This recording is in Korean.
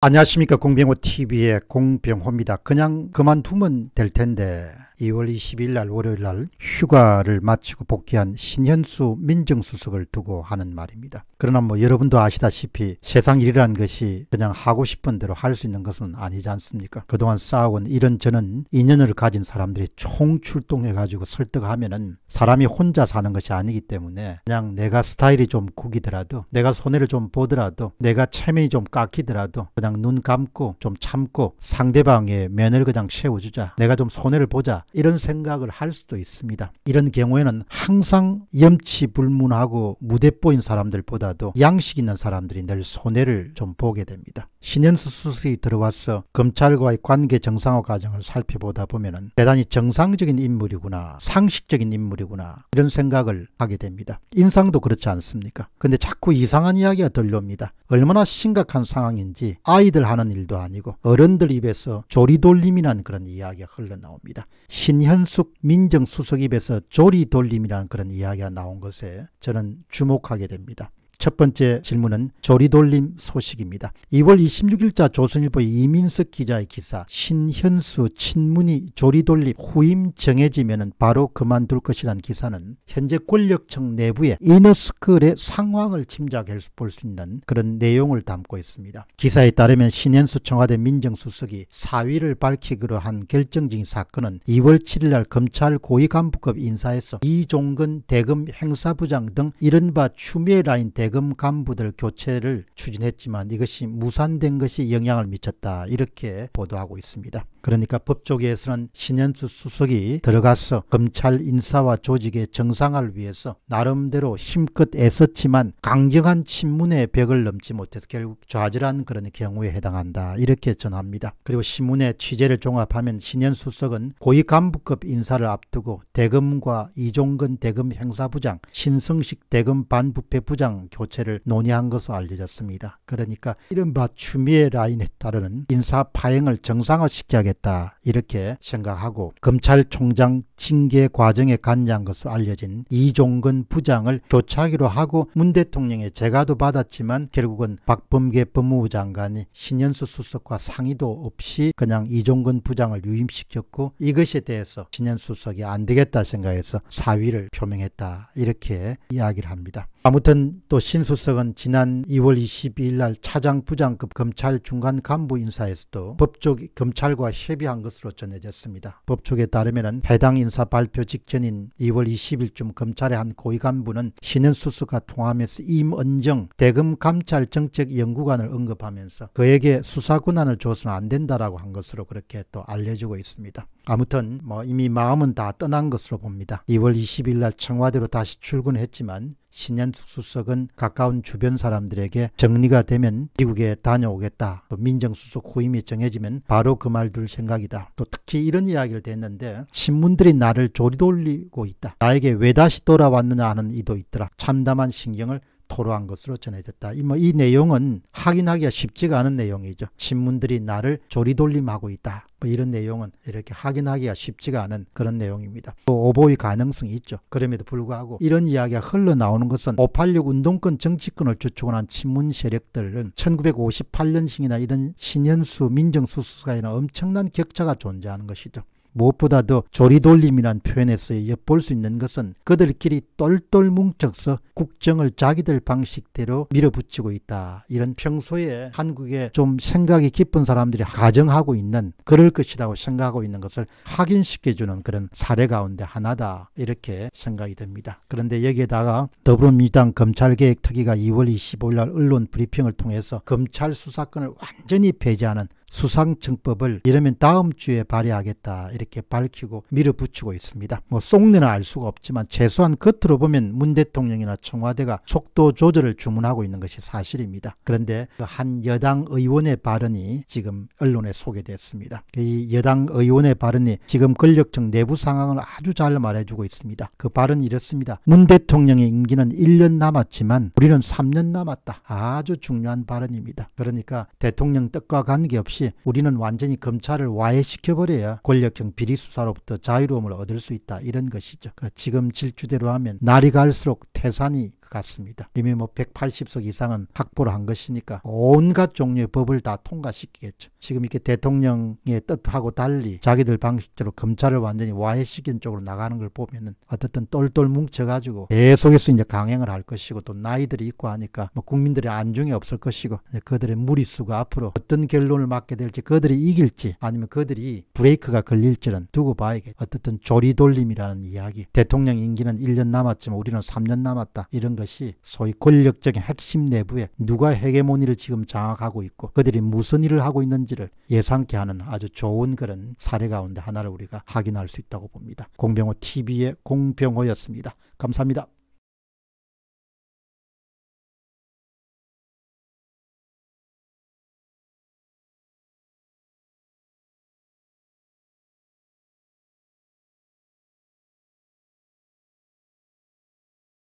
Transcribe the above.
안녕하십니까 공병호TV의 공병호입니다. 그냥 그만두면 될 텐데 2월 20일 날 월요일 날 휴가를 마치고 복귀한 신현수 민정수석을 두고 하는 말입니다. 그러나 뭐 여러분도 아시다시피 세상 일이란 것이 그냥 하고 싶은 대로 할 수 있는 것은 아니지 않습니까? 그동안 쌓아온 이런저런 인연을 가진 사람들이 총출동해가지고 설득하면은 사람이 혼자 사는 것이 아니기 때문에 그냥 내가 스타일이 좀 구기더라도 내가 손해를 좀 보더라도 내가 체면이 좀 깎이더라도 그냥 눈 감고 좀 참고 상대방의 면을 그냥 채워주자 내가 좀 손해를 보자 이런 생각을 할 수도 있습니다. 이런 경우에는 항상 염치불문하고 무대보인 사람들보다 보다도 양식 있는 사람들이 늘 손해를 좀 보게 됩니다. 신현수 수석이 들어와서 검찰과의 관계 정상화 과정을 살펴보다 보면은 대단히 정상적인 인물이구나, 상식적인 인물이구나 이런 생각을 하게 됩니다. 인상도 그렇지 않습니까? 근데 자꾸 이상한 이야기가 들려옵니다. 얼마나 심각한 상황인지 아이들 하는 일도 아니고 어른들 입에서 조리돌림이라는 그런 이야기가 흘러나옵니다. 신현숙 민정수석 입에서 조리돌림이라는 그런 이야기가 나온 것에 저는 주목하게 됩니다. 첫 번째 질문은 조리돌림 소식입니다. 2월 26일자 조선일보 이민석 기자의 기사 신현수 친문이 조리돌림 후임 정해지면 바로 그만둘 것이란 기사는 현재 권력층 내부의 이너스클의 상황을 짐작할 수볼수 있는 그런 내용을 담고 있습니다. 기사에 따르면 신현수 청와대 민정수석이 사위를 밝히기로 한 결정적인 사건은 2월 7일날 검찰 고위간부급 인사에서 이종근 대검 행사부장 등 이른바 추미애 라인 대검 대금 간부들 교체를 추진했지만 이것이 무산된 것이 영향을 미쳤다 이렇게 보도하고 있습니다. 그러니까 법조계에서는 신현수 수석이 들어가서 검찰 인사와 조직의 정상화를 위해서 나름대로 힘껏 애썼지만 강경한 친문의 벽을 넘지 못해서 결국 좌절한 그런 경우에 해당한다 이렇게 전합니다. 그리고 신문의 취재를 종합하면 신현수 수석은 고위 간부급 인사를 앞두고 대검과 이종근 대검 행사부장, 신성식 대검 반부패 부장 교체를 논의한 것으로 알려졌습니다. 그러니까 이른바 추미애 라인에 따르는 인사 파행을 정상화시켜야겠다 이렇게 생각하고 검찰총장 징계 과정에 간여한 것으로 알려진 이종근 부장을 교차하기로 하고 문 대통령의 재가도 받았지만 결국은 박범계 법무부 장관이 신현수 수석과 상의도 없이 그냥 이종근 부장을 유임시켰고 이것에 대해서 신현수 수석이 안 되겠다 생각해서 사위를 표명했다 이렇게 이야기를 합니다. 아무튼 또 신수석은 지난 2월 22일 날 차장 부장급 검찰 중간 간부 인사에서도 법조 검찰과 협의한 것으로 전해졌습니다. 법조에 따르면 해당 인 인사 발표 직전인 2월 20일쯤 검찰의 한 고위 간부는 신현수석과 통화하면서 임은정 대금 감찰 정책 연구관을 언급하면서 그에게 수사 권한을 줘서는 안 된다라고 한 것으로 그렇게 또 알려지고 있습니다. 아무튼 뭐 이미 마음은 다 떠난 것으로 봅니다. 2월 20일 날 청와대로 다시 출근했지만 신현숙 수석은 가까운 주변 사람들에게 정리가 되면 미국에 다녀오겠다. 또 민정수석 후임이 정해지면 바로 그말둘 생각이다. 또 특히 이런 이야기를 했는데 신문들이 나를 조리돌리고 있다. 나에게 왜 다시 돌아왔느냐 하는 이도 있더라. 참담한 신경을 토로한 것으로 전해졌다. 이, 뭐, 이 내용은 확인하기가 쉽지가 않은 내용이죠. 신문들이 나를 조리돌림하고 있다. 뭐 이런 내용은 이렇게 확인하기가 쉽지가 않은 그런 내용입니다. 또 오보의 가능성이 있죠. 그럼에도 불구하고 이런 이야기가 흘러나오는 것은 586 운동권 정치권을 주축하는한 친문 세력들은 1958년식이나 이런 신현수 민정수수사이는 엄청난 격차가 존재하는 것이죠. 무엇보다도 조리돌림이란 표현에서 엿볼 수 있는 것은 그들끼리 똘똘 뭉쳐서 국정을 자기들 방식대로 밀어붙이고 있다. 이런 평소에 한국에 좀 생각이 깊은 사람들이 가정하고 있는 그럴 것이라고 생각하고 있는 것을 확인시켜주는 그런 사례 가운데 하나다. 이렇게 생각이 됩니다. 그런데 여기에다가 더불어민주당 검찰개혁 특위가 2월 25일 날 언론 브리핑을 통해서 검찰 수사권을 완전히 배제하는 수상증법을 이러면 다음 주에 발의하겠다 이렇게 밝히고 밀어붙이고 있습니다. 뭐 속내는 알 수가 없지만 최소한 겉으로 보면 문 대통령이나 청와대가 속도 조절을 주문하고 있는 것이 사실입니다. 그런데 그 한 여당 의원의 발언이 지금 언론에 소개됐습니다. 이 여당 의원의 발언이 지금 권력층 내부 상황을 아주 잘 말해주고 있습니다. 그 발언이 이렇습니다. 문 대통령의 임기는 1년 남았지만 우리는 3년 남았다. 아주 중요한 발언입니다. 그러니까 대통령 뜻과 관계없이 없이 우리는 완전히 검찰을 와해시켜버려야 권력형 비리 수사로부터 자유로움을 얻을 수 있다 이런 것이죠. 그러니까 지금 질주대로 하면 날이 갈수록 태산이 것 같습니다. 이미 뭐 180석 이상은 확보를 한 것이니까 온갖 종류의 법을 다 통과시키겠죠. 지금 이렇게 대통령의 뜻하고 달리 자기들 방식대로 검찰을 완전히 와해시킨 쪽으로 나가는 걸 보면은 어쨌든 똘똘 뭉쳐가지고 계속해서 이제 강행을 할 것이고 또 나이들이 있고 하니까 뭐 국민들의 안중이 없을 것이고 그들의 무리수가 앞으로 어떤 결론을 맞게 될지 그들이 이길지 아니면 그들이 브레이크가 걸릴지는 두고 봐야겠죠. 어쨌든 조리돌림이라는 이야기 대통령 임기는 1년 남았지만 우리는 3년 남았다 이런 것이 소위 권력적인 핵심 내부에 누가 헤게모니를 지금 장악하고 있고 그들이 무슨 일을 하고 있는지를 예상케 하는 아주 좋은 그런 사례 가운데 하나를 우리가 확인할 수 있다고 봅니다. 공병호 TV의 공병호였습니다. 감사합니다.